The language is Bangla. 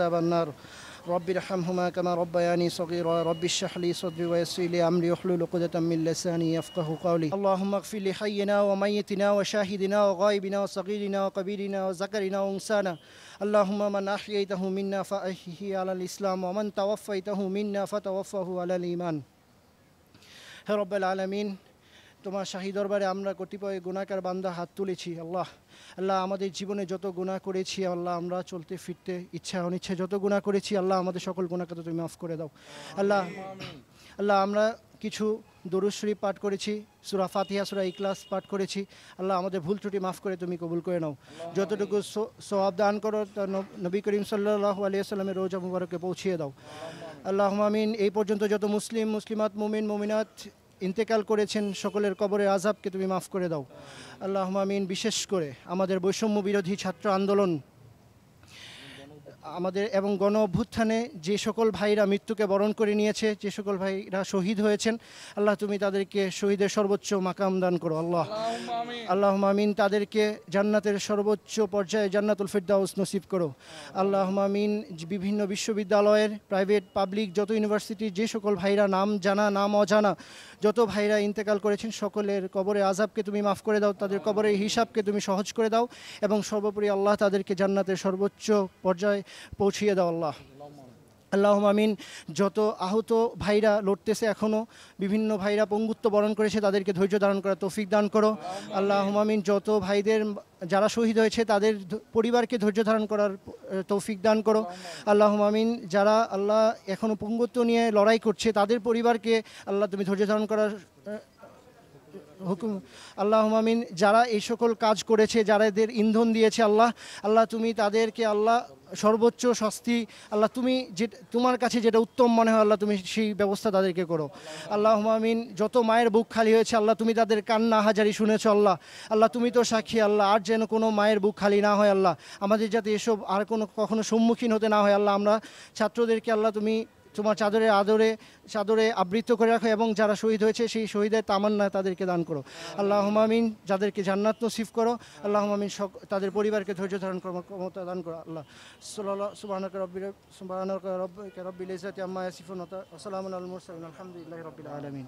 عذاب النار رب ارحمهما كما ربياني صغيرا رب اشرح لي صدري ويسر لي امري واحلل عقدة من لساني يفقه قولي اللهم اغفر لحينا وميتنا وشاهدنا وغائبنا وصغيرنا وكبيرنا وذكرنا وانسانا اللهم من احييته منا فاحيه على الاسلام ومن توفيته منا فتوفه على الايمان يا رب العالمين তোমার শাহী দরবারে আমরা কতিপয় গুণাকার বান্দা হাত তুলেছি আল্লাহ আল্লাহ আমাদের জীবনে যত গুণা করেছি আল্লাহ আমরা চলতে ফিরতে ইচ্ছা অনিচ্ছা যত গুণা করেছি আল্লাহ আমাদের সকল গুণাকে তুমি মাফ করে দাও আল্লাহ আল্লাহ আমরা কিছু দরুশ্রী পাঠ করেছি সুরা ফাতিহা সুরা ইকলাস পাঠ করেছি আল্লাহ আমাদের ভুল ত্রুটি মাফ করে তুমি কবুল করে নাও যতটুকু সোয়াব দান করো তা নবী করিম সাল্লাহ আলিয়াল্লামের রোজা মুবারকে পৌঁছিয়ে দাও আল্লাহ মামিন এই পর্যন্ত যত মুসলিম মুসলিমাত মুমিন মুমিনাত ইন্তেকাল করেছেন সকলের কবরের আজাবকে তুমি মাফ করে দাও আল্লাহ আমিন বিশেষ করে আমাদের বৈষম্য বিরোধী ছাত্র আন্দোলন আমাদের এবং গণ অভ্যুত্থানে যে সকল ভাইরা মৃত্যুকে বরণ করে নিয়েছে যে সকল ভাইরা শহীদ হয়েছেন আল্লাহ তুমি তাদেরকে শহীদের সর্বোচ্চ মাকাম দান করো আল্লাহ আল্লাহ মামিন তাদেরকে জান্নাতের সর্বোচ্চ পর্যায়ে জান্নাতুল ফিরদাউস নসিব করো আল্লাহ মামিন বিভিন্ন বিশ্ববিদ্যালয়ের প্রাইভেট পাবলিক যত ইউনিভার্সিটির যে সকল ভাইরা নাম জানা নাম অজানা যত ভাইরা ইন্তেকাল করেছেন সকলের কবরে আজাবকে তুমি মাফ করে দাও তাদের কবরের হিসাবকে তুমি সহজ করে দাও এবং সর্বোপরি আল্লাহ তাদেরকে জান্নাতের সর্বোচ্চ পর্যায়ে পৌঁছিয়ে দাও আল্লাহ আল্লাহ আমিন যত আহত ভাইরা লড়তেছে এখনও বিভিন্ন ভাইরা পঙ্গুত্ব বরণ করেছে তাদেরকে ধৈর্য ধারণ করা তৌফিক দান করো আল্লাহ আমিন যত ভাইদের যারা শহীদ হয়েছে তাদের পরিবারকে ধৈর্য ধারণ করার তৌফিক দান করো আল্লাহ আমিন যারা আল্লাহ এখনও পঙ্গুত্ব নিয়ে লড়াই করছে তাদের পরিবারকে আল্লাহ তুমি ধৈর্য ধারণ করার হুকুম আল্লাহ আমিন যারা এই সকল কাজ করেছে যারা এদের ইন্ধন দিয়েছে আল্লাহ আল্লাহ তুমি তাদেরকে আল্লাহ সর্বোচ্চ শাস্তি আল্লাহ তুমি যে তোমার কাছে যেটা উত্তম মনে হয় আল্লাহ তুমি সেই ব্যবস্থা তাদেরকে করো আল্লাহ আমিন যত মায়ের বুক খালি হয়েছে আল্লাহ তুমি তাদের কান্না হাজারি শুনেছ আল্লাহ আল্লাহ তুমি তো সাক্ষী আল্লাহ আর যেন কোনো মায়ের বুক খালি না হয় আল্লাহ আমাদের যাতে এসব আর কোনো কখনো সম্মুখীন হতে না হয় আল্লাহ আমরা ছাত্রদেরকে আল্লাহ তুমি তোমার চাদরের আদরে চাদরে আবৃত করে রাখো এবং যারা শহীদ হয়েছে সেই শহীদের তামান্না তাদেরকে দান করো আল্লাহ মামিন যাদেরকে জান্নাত নসিফ করো আল্লাহ মামিন তাদের পরিবারকে ধৈর্য ধারণ ক্ষমতা দান করো আল্লাহ সুবাহ রব্বির সুবাহানক রব্বিক রব্বিল ইজাতি আম্মা